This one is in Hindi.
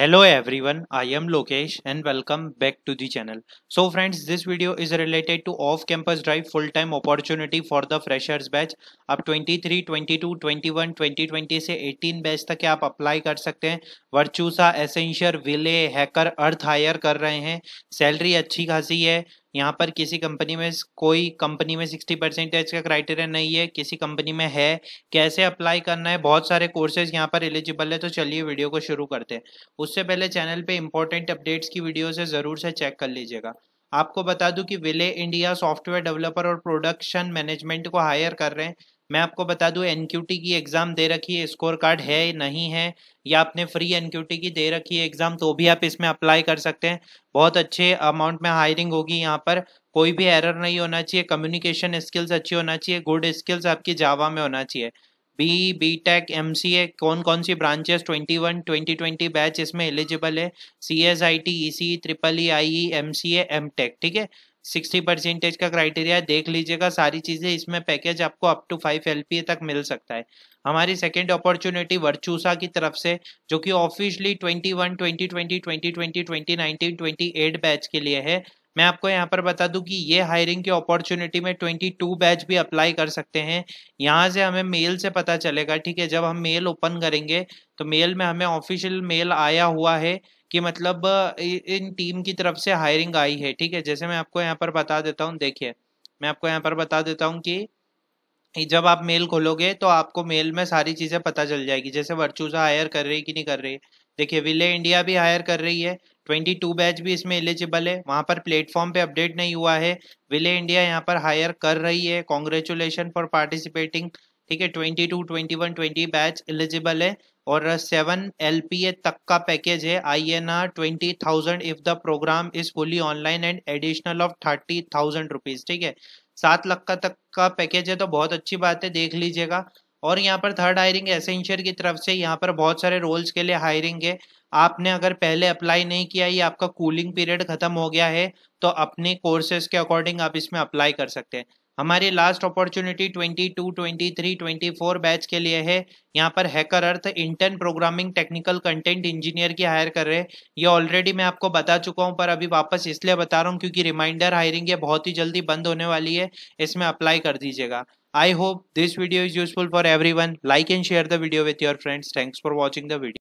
hello everyone i am lokesh and welcome back to the channel so friends this video is related to off campus drive full-time opportunity for the freshers batch आप 23 22 21 2020 से 18 बैच तक आप अप्लाई कर सकते हैं वर्चूसा एसेंशियर विले हैकर अर्थ हायर कर रहे हैं सैलरी अच्छी खासी है यहाँ पर किसी कंपनी में कोई कंपनी में सिक्सटी परसेंटेज का क्राइटेरिया नहीं है किसी कंपनी में है कैसे अप्लाई करना है बहुत सारे कोर्सेज यहाँ पर एलिजिबल है तो चलिए वीडियो को शुरू करते हैं उससे पहले चैनल पे इंपॉर्टेंट अपडेट्स की वीडियोस है ज़रूर से चेक कर लीजिएगा आपको बता दूं कि विले इंडिया सॉफ्टवेयर डेवलपर और प्रोडक्शन मैनेजमेंट को हायर कर रहे हैं मैं आपको बता दूं एन की एग्ज़ाम दे रखी है स्कोर कार्ड है नहीं है या आपने फ्री एन की दे रखी है एग्ज़ाम तो भी आप इसमें अप्लाई कर सकते हैं बहुत अच्छे अमाउंट में हायरिंग होगी यहाँ पर कोई भी एरर नहीं होना चाहिए कम्युनिकेशन स्किल्स अच्छी होना चाहिए गुड स्किल्स आपकी जावा में होना चाहिए B B tech M C A कौन कौन सी branches twenty one twenty twenty batch इसमें एलिजिबल है C S I T E C triple E I E M C M tech ठीक है सिक्सटी परसेंटेज का क्राइटेरिया देख लीजिएगा सारी चीज़ें इसमें पैकेज आपको अप टू फाइव एल तक मिल सकता है हमारी सेकेंड अपॉर्चुनिटी वर्चूसा की तरफ से जो कि officially twenty one twenty twenty twenty twenty twenty nineteen twenty eight batch के लिए है मैं आपको यहाँ पर बता दूं कि ये हायरिंग की अपॉर्चुनिटी में 22 बैच भी अप्लाई कर सकते हैं यहाँ से हमें मेल से पता चलेगा ठीक है जब हम मेल ओपन करेंगे तो मेल में हमें ऑफिशियल मेल आया हुआ है कि मतलब इन टीम की तरफ से हायरिंग आई है ठीक है जैसे मैं आपको यहाँ पर बता देता हूँ देखिए मैं आपको यहाँ पर बता देता हूँ कि जब आप मेल खोलोगे तो आपको मेल में सारी चीज़ें पता चल जाएगी जैसे वर्चूजा हायर कर रही कि नहीं कर रही देखिए विले इंडिया भी हायर कर रही है ट्वेंटी टू बैच भी इसमें एलिजिबल है वहां पर प्लेटफॉर्म पे अपडेट नहीं हुआ है विले इंडिया यहाँ पर हायर कर रही है कॉन्ग्रेचुलेशन फॉर पार्टिसिपेटिंग ठीक है twenty two twenty one twenty batch eligible है और सेवन एल तक का पैकेज है I N R twenty thousand if the programme is fully online and additional of thirty thousand rupees ठीक है सात लाख का तक का पैकेज है तो बहुत अच्छी बात है देख लीजिएगा और यहाँ पर थर्ड हायरिंग एसेंशियर की तरफ से यहाँ पर बहुत सारे रोल्स के लिए हायरिंग है आपने अगर पहले अप्लाई नहीं किया या आपका कूलिंग पीरियड खत्म हो गया है तो अपने कोर्सेज के अकॉर्डिंग आप इसमें अप्लाई कर सकते हैं हमारी लास्ट अपॉर्चुनिटी 22, 23, 24 बैच के लिए है यहाँ पर HackerEarth intern programming technical content engineer की हायर कर रहे हैं ये ऑलरेडी मैं आपको बता चुका हूँ पर अभी वापस इसलिए बता रहा हूँ क्योंकि रिमाइंडर हायरिंग ये बहुत ही जल्दी बंद होने वाली है इसमें अप्लाई कर दीजिएगा I hope this video is useful for everyone. Like and share the video with your friends. Thanks for watching the video.